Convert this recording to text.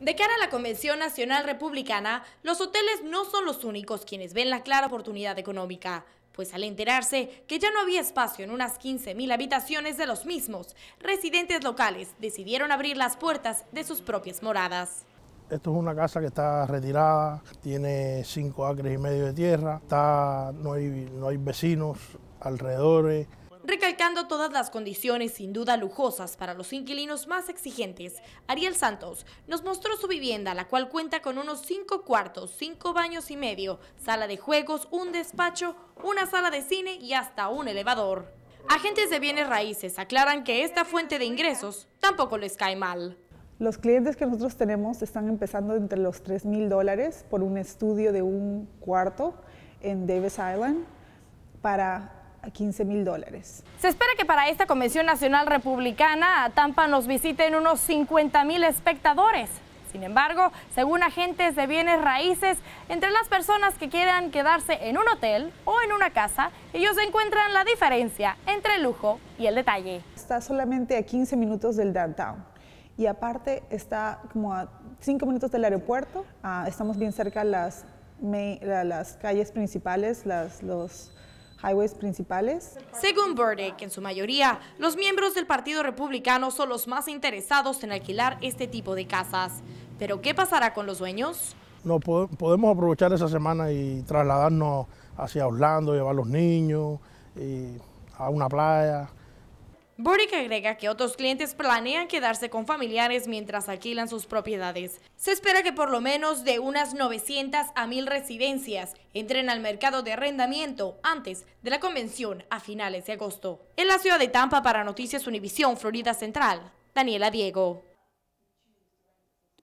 De cara a la Convención Nacional Republicana, los hoteles no son los únicos quienes ven la clara oportunidad económica, pues al enterarse que ya no había espacio en unas 15.000 habitaciones de los mismos, residentes locales decidieron abrir las puertas de sus propias moradas. Esto es una casa que está retirada, tiene cinco acres y medio de tierra, está, no, hay, vecinos alrededores, Recalcando todas las condiciones sin duda lujosas para los inquilinos más exigentes, Ariel Santos nos mostró su vivienda, la cual cuenta con unos cinco cuartos, cinco baños y medio, sala de juegos, un despacho, una sala de cine y hasta un elevador. Agentes de bienes raíces aclaran que esta fuente de ingresos tampoco les cae mal. Los clientes que nosotros tenemos están empezando entre los 3 mil dólares por un estudio de un cuarto en Davis Island para 15 mil dólares. Se espera que para esta Convención Nacional Republicana a Tampa nos visiten unos 50 mil espectadores. Sin embargo, según agentes de bienes raíces, entre las personas que quieran quedarse en un hotel o en una casa, ellos encuentran la diferencia entre el lujo y el detalle. Está solamente a 15 minutos del downtown y aparte está como a 5 minutos del aeropuerto. Ah, estamos bien cerca de las, las calles principales, los highways principales. Según Burdick, en su mayoría, los miembros del Partido Republicano son los más interesados en alquilar este tipo de casas. Pero, ¿qué pasará con los dueños? No, podemos aprovechar esa semana y trasladarnos hacia Orlando, llevar a los niños a una playa. Boric agrega que otros clientes planean quedarse con familiares mientras alquilan sus propiedades. Se espera que por lo menos de unas 900 a 1000 residencias entren al mercado de arrendamiento antes de la convención a finales de agosto. En la ciudad de Tampa para Noticias Univisión Florida Central, Daniela Diego.